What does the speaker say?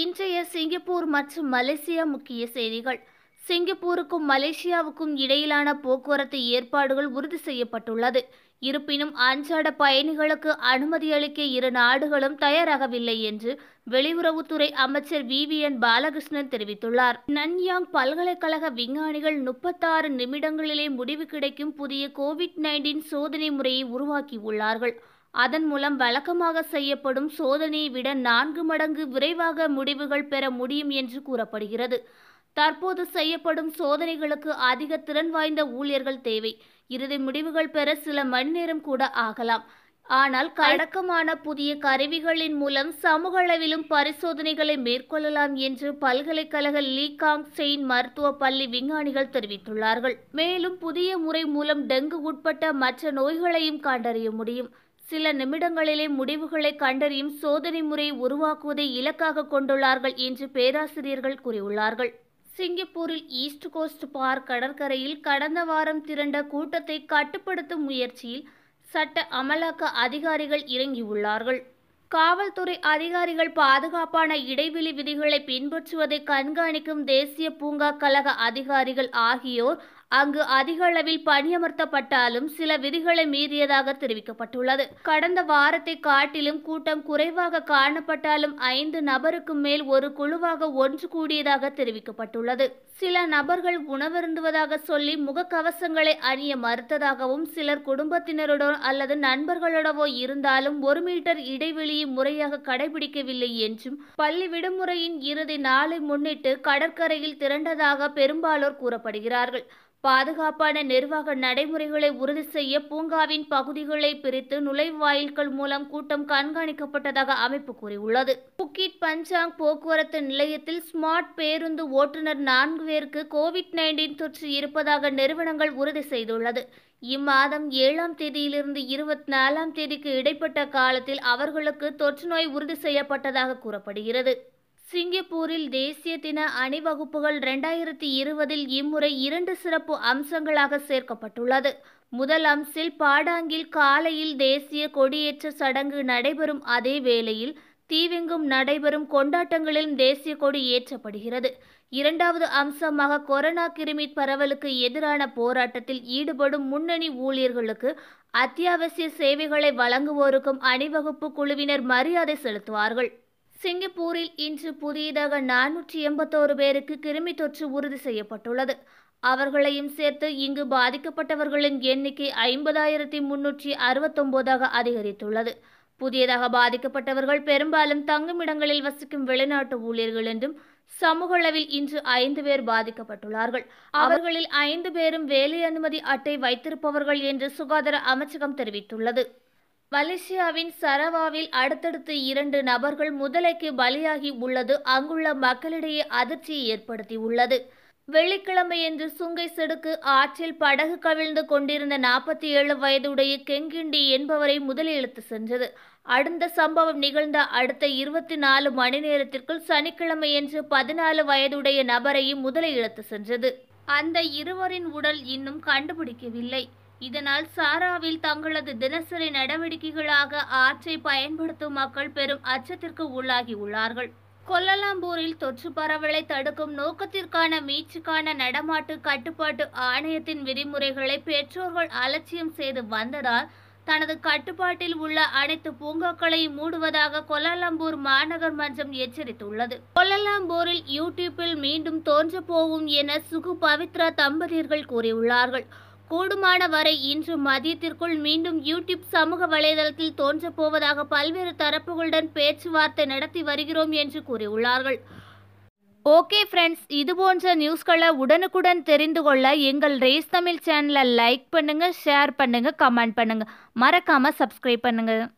இன்றைய சிங்கப்பூர் மற்றும் மலேசியா முக்கிய செய்திகள் சிங்கப்பூருக்கும் மலேசியாவுக்கும் இடையிலான போக்குவரத்து ஏற்பாடுகள் உறுதி செய்யப்பட்டுள்ளது இருப்பினும் அன்றாட பயணிகளுக்கு அனுமதி அளிக்க இரு நாடுகளும் தயாராகவில்லை என்று வெளியுறவுத்துறை அமைச்சர் வி வி என் பாலகிருஷ்ணன் தெரிவித்துள்ளார் நன்யாங் பல்கலைக்கழக விஞ்ஞானிகள் முப்பத்தாறு நிமிடங்களிலே முடிவு கிடைக்கும் புதிய கோவிட் நைன்டீன் சோதனை முறையை உருவாக்கியுள்ளார்கள் அதன் மூலம் வழக்கமாக செய்யப்படும் சோதனையை விட நான்கு மடங்கு விரைவாக முடிவுகள் பெற முடியும் என்று கூறப்படுகிறது தற்போது செய்யப்படும் சோதனைகளுக்கு அதிக திறன் வாய்ந்த ஊழியர்கள் தேவை இறுதி முடிவுகள் பெற சில மணி நேரம் கூட ஆகலாம் ஆனால் கடக்கமான புதிய கருவிகளின் மூலம் சமூக அளவிலும் பரிசோதனைகளை மேற்கொள்ளலாம் என்று பல்கலைக்கழக லீகாங் செயின் மருத்துவ பள்ளி விஞ்ஞானிகள் தெரிவித்துள்ளார்கள் மேலும் புதிய முறை மூலம் டெங்கு உட்பட்ட மற்ற நோய்களையும் கண்டறிய முடியும் சில நிமிடங்களிலே முடிவுகளை கண்டறியும் சோதனை முறை உருவாக்குவதை இலக்காக கொண்டுள்ளார்கள் என்று பேராசிரியர்கள் கூறியுள்ளார்கள் சிங்கப்பூரில் ஈஸ்ட் கோஸ்ட் பார்க் கடற்கரையில் கடந்த வாரம் திரண்ட கூட்டத்தை கட்டுப்படுத்தும் முயற்சியில் சட்ட அமலாக்க அதிகாரிகள் இறங்கியுள்ளார்கள் காவல்துறை அதிகாரிகள் பாதுகாப்பான இடைவெளி விதிகளை பின்பற்றுவதை கண்காணிக்கும் தேசிய பூங்கா கழக அதிகாரிகள் ஆகியோர் அங்கு அதிக அளவில் பணியமர்த்தப்பட்டாலும் சில விதிகளை மீறியதாக தெரிவிக்கப்பட்டுள்ளது கடந்த வாரத்தை காட்டிலும் கூட்டம் குறைவாக காணப்பட்டாலும் ஐந்து நபருக்கும் மேல் ஒரு குழுவாக ஒன்று கூடியதாக தெரிவிக்கப்பட்டுள்ளது சில நபர்கள் உணவருந்துவதாக சொல்லி முகக்கவசங்களை அணிய மறுத்ததாகவும் சிலர் குடும்பத்தினருடன் அல்லது நண்பர்களுடவோ இருந்தாலும் ஒரு மீட்டர் இடைவெளியை முறையாக கடைபிடிக்கவில்லை என்றும் பள்ளி விடுமுறையின் இறுதி நாளை முன்னிட்டு கடற்கரையில் திரண்டதாக பெரும்பாலோர் கூறப்படுகிறார்கள் பாதுகாப்பான நிர்வாக நடைமுறைகளை உறுதி செய்ய பூங்காவின் பகுதிகளை பிரித்து நுழைவாயில்கள் மூலம் கூட்டம் கண்காணிக்கப்பட்டதாக அமைப்பு கூறியுள்ளது புக்கிட் பஞ்சாங் போக்குவரத்து நிலையத்தில் ஸ்மார்ட் பேருந்து ஓட்டுநர் நான்கு பேருக்கு கோவிட் நைன்டீன் தொற்று இருப்பதாக நிறுவனங்கள் உறுதி செய்துள்ளது இம்மாதம் ஏழாம் தேதியிலிருந்து இருபத்தி நாலாம் தேதிக்கு இடைப்பட்ட காலத்தில் அவர்களுக்கு தொற்றுநோய் உறுதி செய்யப்பட்டதாக கூறப்படுகிறது சிங்கப்பூரில் தேசிய தின அணிவகுப்புகள் ரெண்டாயிரத்தி இருபதில் இம்முறை இரண்டு சிறப்பு அம்சங்களாக சேர்க்கப்பட்டுள்ளது முதல் அம்சில் பாடாங்கில் காலையில் தேசிய கொடியேற்ற சடங்கு நடைபெறும் அதே வேளையில் தீவெங்கும் நடைபெறும் கொண்டாட்டங்களிலும் தேசிய கொடி ஏற்றப்படுகிறது இரண்டாவது அம்சமாக கொரோனா கிருமி பரவலுக்கு எதிரான போராட்டத்தில் ஈடுபடும் முன்னணி ஊழியர்களுக்கு அத்தியாவசிய சேவைகளை வழங்குவோருக்கும் அணிவகுப்பு குழுவினர் மரியாதை செலுத்துவார்கள் சிங்கப்பூரில் இன்று புதியதாக நானூற்றி எண்பத்தோரு பேருக்கு கிருமி தொற்று உறுதி செய்யப்பட்டுள்ளது அவர்களையும் சேர்த்து இங்கு பாதிக்கப்பட்டவர்களின் எண்ணிக்கை ஐம்பதாயிரத்தி முன்னூற்றி அறுபத்தொன்பதாக அதிகரித்துள்ளது புதியதாக பாதிக்கப்பட்டவர்கள் பெரும்பாலும் தங்குமிடங்களில் வசிக்கும் வெளிநாட்டு ஊழியர்கள் என்றும் சமூக அளவில் இன்று ஐந்து பேர் பாதிக்கப்பட்டுள்ளார்கள் அவர்களில் ஐந்து பேரும் வேலை அனுமதி அட்டை வைத்திருப்பவர்கள் என்று சுகாதார அமைச்சகம் தெரிவித்துள்ளது மலேசியாவின் சரவாவில் அடுத்தடுத்து இரண்டு நபர்கள் முதலைக்கு பலியாகி உள்ளது அங்குள்ள மக்களிடையே அதிர்ச்சியை ஏற்படுத்தியுள்ளது வெள்ளிக்கிழமையன்று சுங்கை செடுக்கு ஆற்றில் படகு கவிழ்ந்து கொண்டிருந்த நாற்பத்தி ஏழு வயதுடைய கெங்கிண்டி என்பவரை முதல் சென்றது அடுத்த சம்பவம் நிகழ்ந்த அடுத்த இருபத்தி நாலு மணி நேரத்திற்குள் சனிக்கிழமையன்று பதினாலு வயதுடைய நபரையும் முதலை சென்றது அந்த இருவரின் உடல் இன்னும் கண்டுபிடிக்கவில்லை இதனால் சாராவில் தங்களது தினசரி நடவடிக்கைகளாக ஆற்றை பயன்படுத்தும் மக்கள் பெரும் அச்சத்திற்கு உள்ளாகியுள்ளார்கள் கொல்லலாம்பூரில் தொற்று பரவலை தடுக்கும் நோக்கத்திற்கான மீச்சுக்கான நடமாட்டு கட்டுப்பாட்டு ஆணையத்தின் விதிமுறைகளை பெற்றோர்கள் அலட்சியம் செய்து வந்ததால் தனது கட்டுப்பாட்டில் உள்ள அனைத்து பூங்காக்களையும் மூடுவதாக கொல்லலாம்பூர் மாநகர் மன்றம் எச்சரித்துள்ளது கொல்லலாம்பூரில் யூடியூப்பில் மீண்டும் தோன்ற போகும் என சுகு பவித்ரா தம்பதியர்கள் கூறியுள்ளார்கள் கூடுமான வரை இன்று மதியத்திற்குள் மீண்டும் யூடியூப் சமூக வலைதளத்தில் தோன்றப் போவதாக பல்வேறு தரப்புகளுடன் பேச்சுவார்த்தை நடத்தி வருகிறோம் என்று கூறியுள்ளார்கள் ஓகே ஃப்ரெண்ட்ஸ் இது போன்ற நியூஸ்களை உடனுக்குடன் தெரிந்து கொள்ள எங்கள் ரேஸ் தமிழ் சேனலை லைக் பண்ணுங்கள் ஷேர் பண்ணுங்கள் கமெண்ட் பண்ணுங்கள் மறக்காமல் சப்ஸ்கிரைப் பண்ணுங்கள்